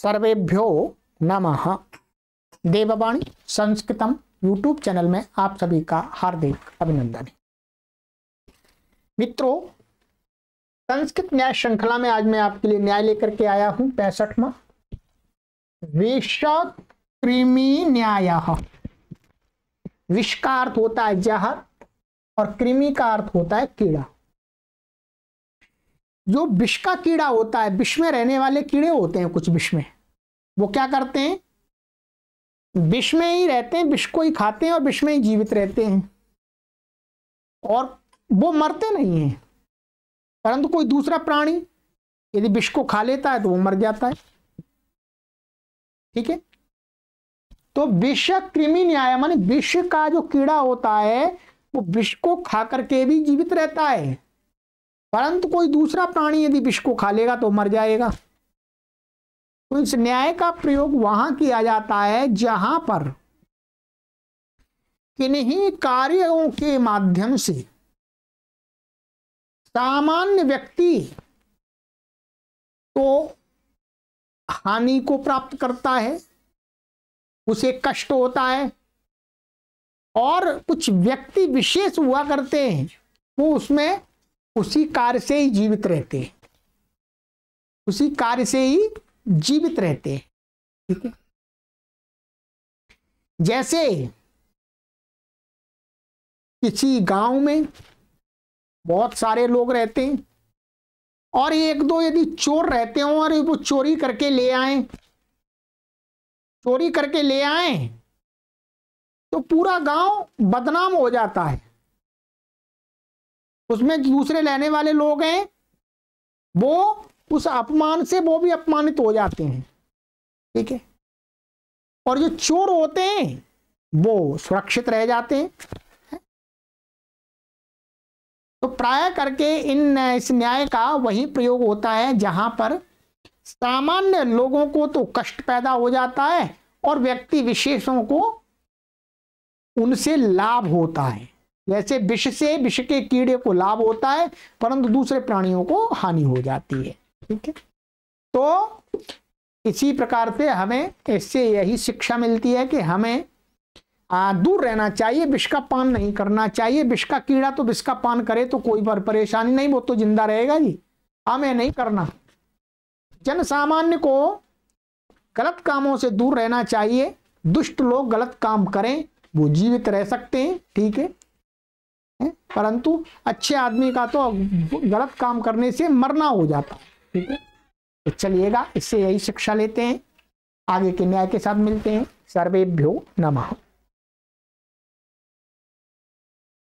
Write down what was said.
सर्वेभ्यो नमः देववाणी संस्कृतम YouTube channel में आप सभी का हार्दिक अभिनंदन मित्रों संस्कृत न्याय श्रृंखला में आज मैं आपके लिए न्याय लेकर के आया हूं पैंसठवा विषकृमि न्याय विष का अर्थ होता है जहर और कृमि का अर्थ होता है कीड़ा जो विष का कीड़ा होता है विष में रहने वाले कीड़े होते हैं कुछ विष में वो क्या करते हैं विष में ही रहते हैं विष को ही खाते हैं और विष में ही जीवित रहते हैं और वो मरते नहीं हैं परंतु कोई दूसरा प्राणी यदि विष को खा लेता है तो वो मर जाता है ठीक है तो विष कृमि न्याय माने विष का जो कीड़ा होता है वो विष को खा करके भी जीवित रहता है परंतु कोई दूसरा प्राणी यदि विष को खा लेगा तो मर जाएगा तो इस न्याय का प्रयोग वहां किया जाता है जहां पर किन्हीं कार्यों के माध्यम से सामान्य व्यक्ति तो हानि को प्राप्त करता है उसे कष्ट होता है और कुछ व्यक्ति विशेष हुआ करते हैं वो उसमें उसी कार्य से ही जीवित रहते हैं उसी कार्य से ही जीवित रहते हैं ठीक है जैसे किसी गांव में बहुत सारे लोग रहते हैं और एक दो यदि चोर रहते हो और वो चोरी करके ले आए चोरी करके ले आए तो पूरा गांव बदनाम हो जाता है उसमें दूसरे लेने वाले लोग हैं वो उस अपमान से वो भी अपमानित हो जाते हैं ठीक है और जो चोर होते हैं वो सुरक्षित रह जाते हैं तो प्राय करके इन इस न्याय का वही प्रयोग होता है जहां पर सामान्य लोगों को तो कष्ट पैदा हो जाता है और व्यक्ति विशेषों को उनसे लाभ होता है वैसे विष से विष के कीड़े को लाभ होता है परंतु दूसरे प्राणियों को हानि हो जाती है ठीक है तो इसी प्रकार से हमें इससे यही शिक्षा मिलती है कि हमें आ, दूर रहना चाहिए विष का पान नहीं करना चाहिए विष का कीड़ा तो विष का पान करे तो कोई पर परेशानी नहीं वो तो जिंदा रहेगा जी हमें हाँ, नहीं करना जन सामान्य को गलत कामों से दूर रहना चाहिए दुष्ट लोग गलत काम करें वो जीवित रह सकते हैं ठीक है है परंतु अच्छे आदमी का तो गलत काम करने से मरना हो जाता है ठीक है तो चलिएगा इससे यही शिक्षा लेते हैं आगे के न्याय के साथ मिलते हैं सर्वेभ्यो नमः